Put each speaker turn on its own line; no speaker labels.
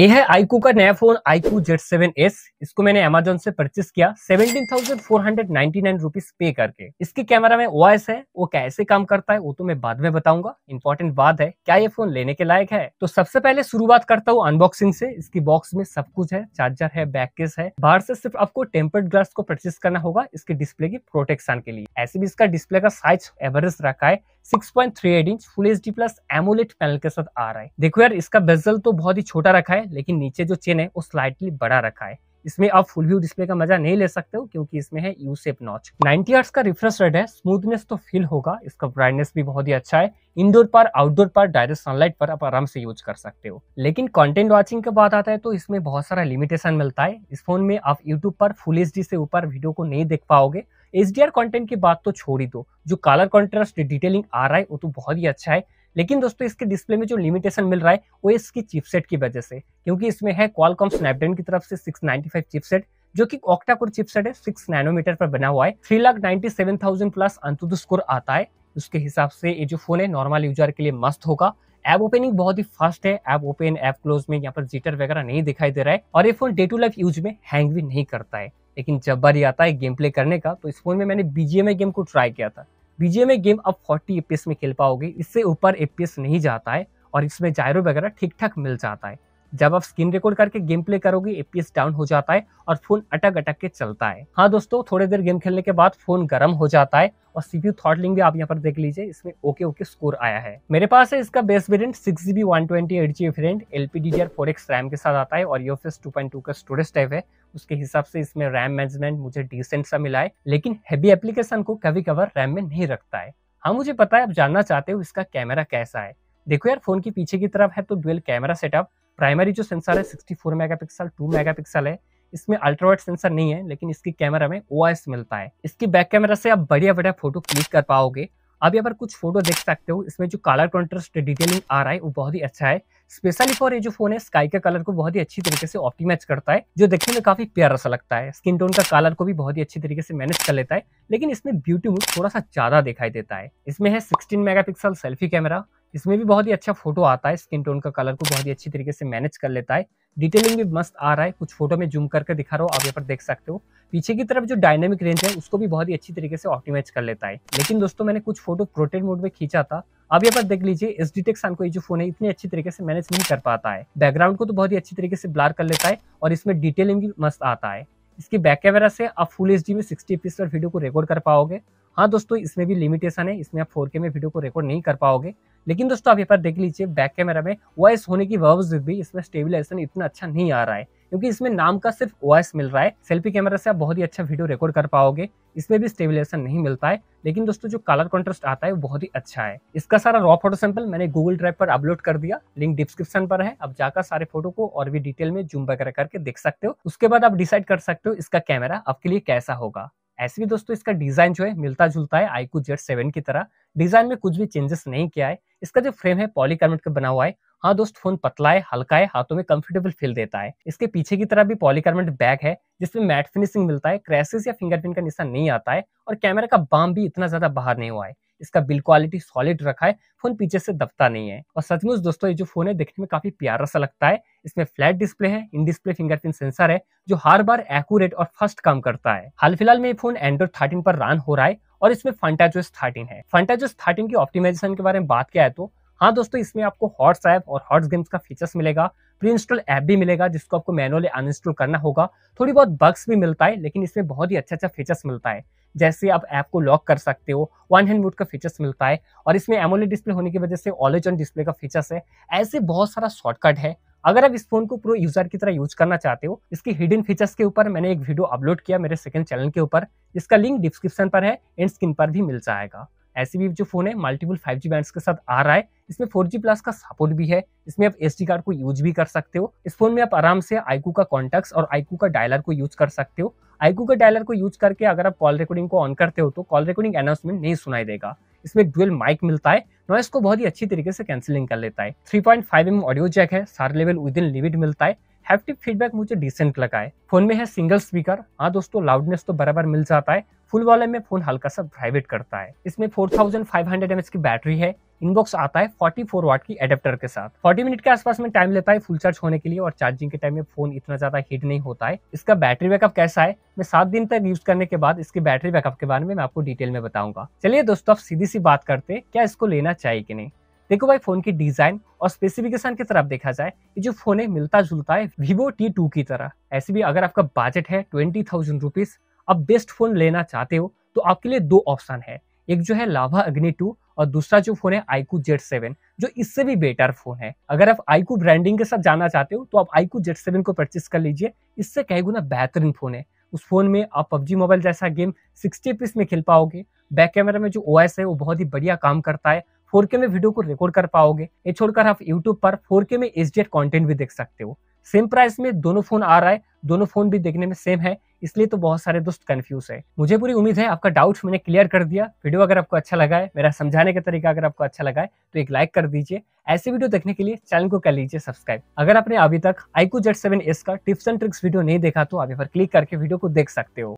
ये है आईकू का नया phone iQOO Z seven S इसको मैंने अमेजोन से परचेस किया seventeen thousand four hundred ninety nine rupees pay करके इसके कैमरा में ओ है वो कैसे काम करता है वो तो मैं बाद में बताऊंगा इंपॉर्टेंट बात है क्या ये फोन लेने के लायक है तो सबसे पहले शुरुआत करता हूँ अनबॉक्सिंग से इसकी बॉक्स में सब कुछ है चार्जर है बैक केस है बाहर से सिर्फ आपको टेम्पर्ड ग्लास को परचेस करना होगा इसके डिस्प्ले की प्रोटेक्शन के लिए ऐसे भी इसका डिस्प्ले का साइज एवरेज रखा है 6.38 inch full H D plus AMOLED panel के साथ आ रहा है देखो यार इसका बेजल तो बहुत ही छोटा रखा है है लेकिन नीचे जो चेन है वो स्लाइटली बड़ा रखा है इसमें आप फुल व्यू डिस्प्ले का मजा नहीं ले सकते हो क्योंकि इसमें है U shape notch ninety hertz का रिफ्रेश रेट है स्मूथनेस तो फील होगा इसका ब्राइटनेस भी बहुत ही अच्छा है इंडोर पर आउटडोर पर डायरेक्ट सनलाइट पर आप आराम से यूज कर सकते हो लेकिन कंटेंट वाचिंग के बाद आता है तो इसमें बहुत सारा लिमिटेशन मिलता है इस फोन में आप यूट्यूब पर फुल एच से ऊपर वीडियो को नहीं देख पाओगे एच कंटेंट की बात तो छोड़ ही दो जो कलर कॉन्ट्रास्ट डिटेलिंग आ रहा है वो तो बहुत ही अच्छा है लेकिन दोस्तों इसके डिस्प्ले में जो लिमिटेशन मिल रहा है वो इसकी चिपसेट की वजह से क्योंकि इसमें है क्वालकॉम स्नैपड्रैगन की तरफ से 695 चिपसेट जो कि ऑक्टा कोर चिपसेट है सिक्स नैनोमीटर पर बना हुआ है three lakh ninety seven thousand plus AnTuTu score आता है उसके हिसाब से ये जो फोन है नॉर्मल यूजर के लिए मस्त होगा ऐप ओपनिंग बहुत ही फास्ट है ऐप ओपन ऐप क्लोज में यहाँ पर जीटर वगैरह नहीं दिखाई दे रहा है और ये phone day to life use में हैंग भी नहीं करता है लेकिन जब बारी आता है गेम प्ले करने का तो इस फोन में मैंने बीजीएमआई गेम को ट्राई किया था में गेम अब 40 एपीएस में खेल पाओगे इससे ऊपर एपीएस नहीं जाता है और इसमें जायरो वगैरह ठीक ठाक मिल जाता है जब आप स्क्रीन रिकॉर्ड करके गेम प्ले करोगे एपीएस डाउन हो जाता है और फोन अटक अटक के चलता है हाँ दोस्तों थोड़ी देर गेम खेलने के बाद फोन गर्म हो जाता है और सीपीयू थॉट भी आप यहाँ पर देख लीजिए इसमें ओके ओके स्कोर आया है मेरे पास है इसका best variant six GB one twenty eight G variant L P D four X RAM के साथ आता है और यूएफएस टू पॉइंट टू का स्टोरेज टाइप है उसके हिसाब से इसमें रैम मैनेजमेंट मुझे डिसेंट सा मिला है लेकिन हैवी एप्लीकेशन को कभी कभार रैम में नहीं रखता है हाँ मुझे पता है आप जानना चाहते हो इसका कैमरा कैसा है देखो यार फोन के पीछे की तरफ है तो डुअल कैमरा सेटअप प्राइमरी जो सेंसर है 64 मेगापिक्सल 2 मेगापिक्सल है इसमें अल्ट्रावाइट सेंसर नहीं है लेकिन इसकी कैमरा में ओ मिलता है इसकी बैक कैमरा से आप बढ़िया बढ़िया फोटो क्लिक कर पाओगे अब यहाँ पर कुछ फोटो देख सकते हो इसमें जो कलर कॉन्ट्रास्ट डिटेलिंग आ रहा है वो बहुत ही अच्छा है स्पेशली फॉर ये जो फोन है स्काई का कलर को बहुत ही अच्छी तरीके से ऑप्टीमाइज करता है जो देखने में काफी प्यारा सा लगता है स्किन टोन का कलर को भी बहुत ही अच्छी तरीके से मैनेज कर लेता है लेकिन इसमें ब्यूटी मूड थोड़ा सा ज्यादा दिखाई देता है इसमें है सिक्सटीन मेगा सेल्फी कैमरा इसमें भी बहुत ही अच्छा फोटो आता है स्किन टोन का कलर को बहुत ही अच्छी तरीके से मैनेज कर लेता है डिटेलिंग भी मस्त आ रहा है कुछ फोटो में जूम करके दिखा रहा हूँ आप यहाँ पर देख सकते हो पीछे की तरफ जो डायनेमिक रेंज है उसको भी बहुत ही अच्छी तरीके से ऑप्टिमाइज कर लेता है लेकिन दोस्तों मैंने कुछ फोटो प्रोटेन मोड में खींचा था अब यहाँ पर देख लीजिए एस डी टेक्स को ये जो फोन है इतने अच्छी तरीके से मैनेज नहीं कर पाता है बैकग्राउंड को तो बहुत ही अच्छी तरीके से ब्लार कर लेता है और इसमें डिटेलिंग भी मस्त आता है इसकी बैक कैमरा से आप फुल एच में सिक्सटी पीस पर वीडियो को रिकॉर्ड कर पाओगे हाँ दोस्तों इसमें भी लिमिटेशन है इसमें आप फोर में वीडियो को रिकॉर्ड नहीं कर पाओगे लेकिन दोस्तों आप यहाँ पर देख लीजिए बैक कैमरा में वॉइस होने की बावजूद भी इसमें स्टेबिलाइजेशन इतना अच्छा नहीं आ रहा है क्योंकि इसमें नाम का सिर्फ वॉइस मिल रहा है सेल्फी कैमरा से आप बहुत ही अच्छा वीडियो रिकॉर्ड कर पाओगे इसमें भी स्टेबलाइजेशन नहीं मिलता है लेकिन दोस्तों जो कलर कॉन्ट्रास्ट आता है वो बहुत ही अच्छा है इसका सारा रॉ फोटो सैंपल मैंने गूगल ड्राइव पर अपलोड कर दिया लिंक डिस्क्रिप्शन पर है आप जाकर सारे फोटो को और भी डिटेल में जूम वगैरह करके देख सकते हो उसके बाद आप डिसाइड कर सकते हो इसका कैमरा आपके लिए कैसा होगा ऐसे भी दोस्तों इसका डिजाइन जो है मिलता जुलता है आईकू जेड सेवन की तरह डिजाइन में कुछ भी चेंजेस नहीं किया है इसका जो फ्रेम है पॉलीकार्बोनेट का बना हुआ है हाँ दोस्त फोन पतला है हल्का है हाथों में कंफर्टेबल फील देता है इसके पीछे की तरफ भी पॉलीकार्बोनेट बैग है जिसमें मैट फिनिशिंग मिलता है क्रैसेस या फिंगरप्रिंट का निशान नहीं आता है और कैमरा का बाम भी इतना ज्यादा बाहर नहीं हुआ है इसका बिल क्वालिटी सॉलिड रखा है फोन पीछे से दबता नहीं है और सचमुच दोस्तों ये जो फोन है देखने में काफी प्यारा सा लगता है इसमें फ्लैट डिस्प्ले है इन डिस्प्ले फिंगरप्रिंट सेंसर है जो हर बार एक्यूरेट और फर्स्ट काम करता है हाल फिलहाल में ये फोन एंड्रॉइड थर्टीन पर रन हो रहा है और इसमें फंटाजोस थर्टीन है फंटाजोस थर्टीन की ऑप्टिमाइजेशन के बारे में बात किया है तो हाँ दोस्तों इसमें आपको हॉट्स ऐप और हॉट्स गेम्स का फीचर्स मिलेगा प्री इंस्टॉल ऐप भी मिलेगा जिसको आपको मैनुअली अनइंस्टॉल करना होगा थोड़ी बहुत बग्स भी मिलता है लेकिन इसमें बहुत ही अच्छा अच्छा फीचर्स मिलता है जैसे आप ऐप को लॉक कर सकते हो वन हैंड म्यूट का फीचर्स मिलता है और इसमें एमोलेड डिस्प्ले होने की वजह से ऑलेज ऑन डिस्प्ले का फीचर्स है ऐसे बहुत सारा शॉर्टकट है अगर आप इस फोन को प्रो यूजर की तरह यूज करना चाहते हो इसके हिडन फीचर्स के ऊपर मैंने एक वीडियो अपलोड किया मेरे सेकंड चैनल के ऊपर इसका लिंक डिस्क्रिप्शन पर है एंड स्क्रीन पर भी मिल जाएगा ऐसे भी जो फोन है मल्टीपल फाइव जी बैंड्स के साथ आ रहा है इसमें फोर जी प्लस का सपोर्ट भी है इसमें आप एस कार्ड को यूज भी कर सकते हो इस फोन में आप आराम से आईकू का कॉन्टेक्ट और आईकू का डायलर को यूज कर सकते हो आईकू का डायलर को यूज करके अगर आप कॉल रिकॉर्डिंग को ऑन करते हो तो कॉल रिकॉर्डिंग अनाउंसमेंट नहीं सुनाई देगा इसमें डुअल माइक मिलता है नॉइस को बहुत ही अच्छी तरीके से कैंसिलिंग कर लेता है 3.5 पॉइंट ऑडियो जैक है सार लेवल विद इन लिमिट मिलता है हैप्टिक फीडबैक मुझे डिसेंट लगा है फोन में है सिंगल स्पीकर हाँ दोस्तों लाउडनेस तो बराबर मिल जाता है फुल वाले में फोन हल्का सा वाइब्रेट करता है इसमें 4500 mAh की बैटरी है इनबॉक्स आता है 44 वाट की एडेप्टर के साथ 40 मिनट के आसपास में टाइम लेता है फुल चार्ज होने के लिए और चार्जिंग के टाइम में फोन इतना ज्यादा हीट नहीं होता है इसका बैटरी बैकअप कैसा है मैं सात दिन तक यूज करने के बाद इसके बैटरी बैकअप के बारे में मैं आपको डिटेल में बताऊंगा चलिए दोस्तों आप सीधी सी बात करते क्या इसको लेना चाहिए कि नहीं देखो भाई फोन की डिजाइन और स्पेसिफिकेशन की तरफ देखा जाए ये जो फोन है मिलता जुलता है vivo T2 की तरह ऐसे भी अगर आपका बजट है ट्वेंटी थाउजेंड रुपीज आप बेस्ट फोन लेना चाहते हो तो आपके लिए दो ऑप्शन है एक जो है लाभा अग्नि टू और दूसरा जो फोन है आईकू जेड सेवन जो इससे भी बेटर फोन है अगर आप आईकू ब्रांडिंग के साथ जाना चाहते हो तो आप आईकू जेड सेवन को परचेस कर लीजिए इससे कई गुना बेहतरीन फोन है उस फोन में आप पबजी मोबाइल जैसा गेम सिक्सटी पीस में खेल पाओगे बैक कैमरा में जो ओ है वो बहुत ही बढ़िया काम करता है फोर में वीडियो को रिकॉर्ड कर पाओगे ये छोड़कर आप यूट्यूब पर फोर में एच कंटेंट भी देख सकते हो सेम प्राइस में दोनों फोन आ रहा है दोनों फोन भी देखने में सेम है इसलिए तो बहुत सारे दोस्त कंफ्यूज है मुझे पूरी उम्मीद है आपका डाउट मैंने क्लियर कर दिया वीडियो अगर आपको अच्छा लगा है मेरा समझाने का तरीका अगर आपको अच्छा लगा है तो एक लाइक कर दीजिए ऐसे वीडियो देखने के लिए चैनल को कर लीजिए सब्सक्राइब अगर आपने अभी तक आईकू जेड सेवन एस का टिप्स एंड ट्रिक्स वीडियो नहीं देखा तो आप पर क्लिक करके वीडियो को देख सकते हो